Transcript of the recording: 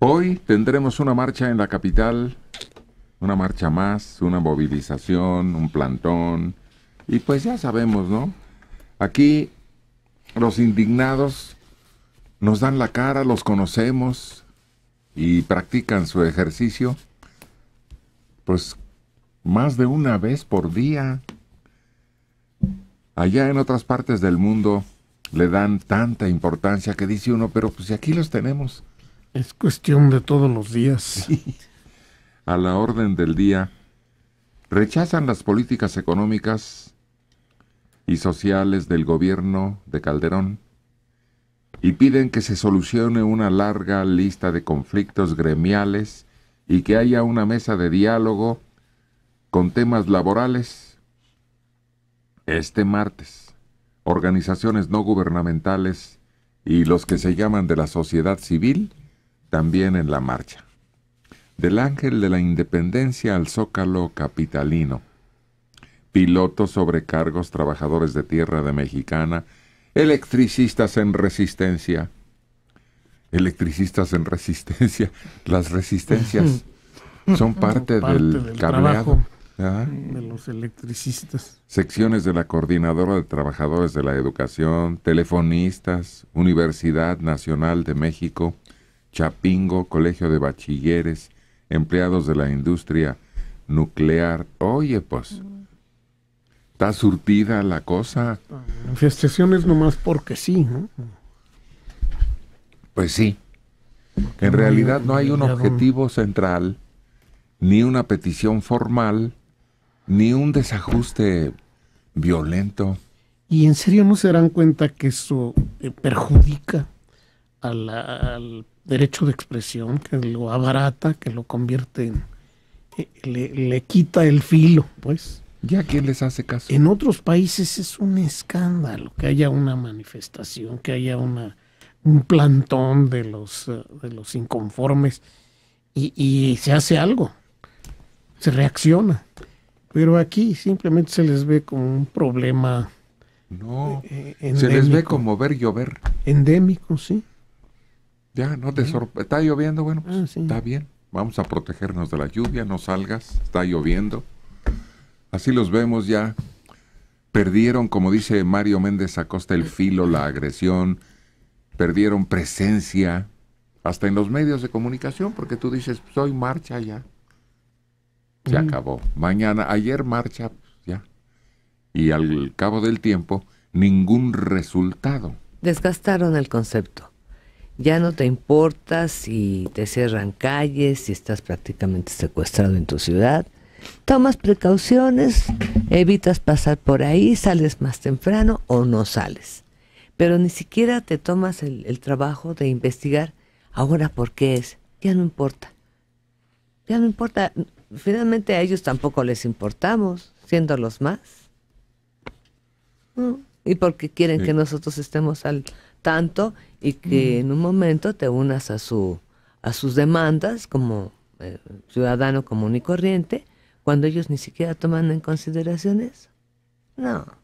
Hoy tendremos una marcha en la capital, una marcha más, una movilización, un plantón. Y pues ya sabemos, ¿no? Aquí los indignados nos dan la cara, los conocemos y practican su ejercicio, pues más de una vez por día. Allá en otras partes del mundo le dan tanta importancia que dice uno, pero pues aquí los tenemos es cuestión de todos los días. A la orden del día, rechazan las políticas económicas y sociales del gobierno de Calderón y piden que se solucione una larga lista de conflictos gremiales y que haya una mesa de diálogo con temas laborales. Este martes, organizaciones no gubernamentales y los que se llaman de la sociedad civil también en la marcha. Del Ángel de la Independencia al Zócalo Capitalino. Pilotos, cargos trabajadores de tierra de Mexicana, electricistas en resistencia. Electricistas en resistencia. Las resistencias son parte, del, cableado. Ah. de los electricistas. Secciones de la Coordinadora de Trabajadores de la Educación, telefonistas, Universidad Nacional de México, Chapingo, Colegio de Bachilleres, empleados de la industria nuclear. Oye, pues, está surtida la cosa. Manifestaciones nomás porque sí, ¿no? Pues sí. en realidad no hay un objetivo central, ni una petición formal, ni un desajuste violento. ¿Y en serio no se darán cuenta que eso eh, perjudica al, derecho de expresión, que lo abarata, que lo convierte en... Eh, le, quita el filo, pues. Ya quién les hace caso. En otros países es un escándalo que haya una manifestación, que haya una, un plantón de los, eh, de los inconformes y, se hace algo, se reacciona. Pero aquí simplemente se les ve como un problema. No, eh, se les ve como ver llover. Endémico, sí. Ya, no te sorprende, Está lloviendo, bueno, pues, ah, está bien. Vamos a protegernos de la lluvia, no salgas, está lloviendo. Así los vemos ya. Perdieron, como dice Mario Méndez Acosta, el filo, la agresión, perdieron presencia, hasta en los medios de comunicación, porque tú dices, soy pues, marcha ya. Se acabó. Mañana, ayer marcha, pues, ya. Y al cabo del tiempo, ningún resultado. Desgastaron el concepto. Ya no te importa si te cierran calles, si estás prácticamente secuestrado en tu ciudad. Tomas precauciones, evitas pasar por ahí, sales más temprano o no sales. Pero ni siquiera te tomas el, trabajo de investigar ahora por qué es. Ya no importa. Ya no importa. Finalmente a ellos tampoco les importamos, siendo los más. Y porque quieren que nosotros estemos al, tanto y que en un momento te unas a, su, a sus demandas como eh, ciudadano común y corriente, cuando ellos ni siquiera toman en consideración No.